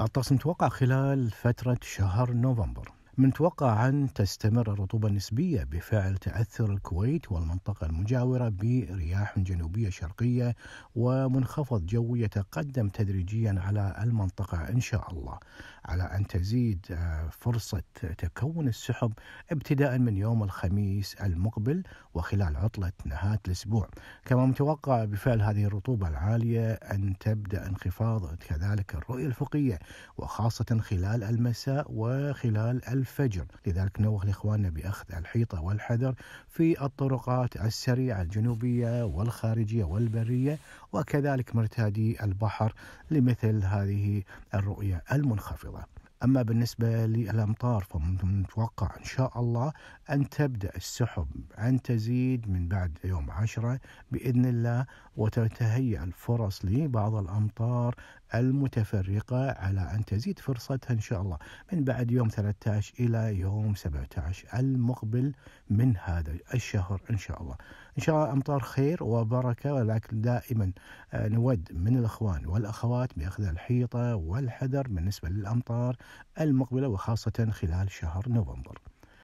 التصم متوقع خلال فترة شهر نوفمبر من متوقع أن تستمر الرطوبة النسبية بفعل تأثر الكويت والمنطقة المجاورة برياح جنوبية شرقية ومنخفض جوي يتقدم تدريجيا على المنطقة إن شاء الله على أن تزيد آه، فرصة تكون السحب ابتداء من يوم الخميس المقبل وخلال عطلة نهاية الأسبوع كما متوقع بفعل هذه الرطوبة العالية أن تبدأ انخفاض كذلك الرؤية الفقية وخاصة خلال المساء وخلال الفجر لذلك نوه لإخواننا بأخذ الحيطة والحذر في الطرقات السريعة الجنوبية والخارجية والبرية وكذلك مرتادي البحر لمثل هذه الرؤية المنخفضة أما بالنسبة للأمطار فمتوقع إن شاء الله أن تبدأ السحب أن تزيد من بعد يوم عشرة بإذن الله وتتهيأ الفرص لبعض الأمطار المتفرقة على أن تزيد فرصتها إن شاء الله من بعد يوم 13 إلى يوم 17 المقبل من هذا الشهر إن شاء الله إن شاء الله أمطار خير وبركة ولكن دائما آه، نود من الأخوان والأخوات بأخذ الحيطة والحذر بالنسبة للأمطار المقبلة وخاصة خلال شهر نوفمبر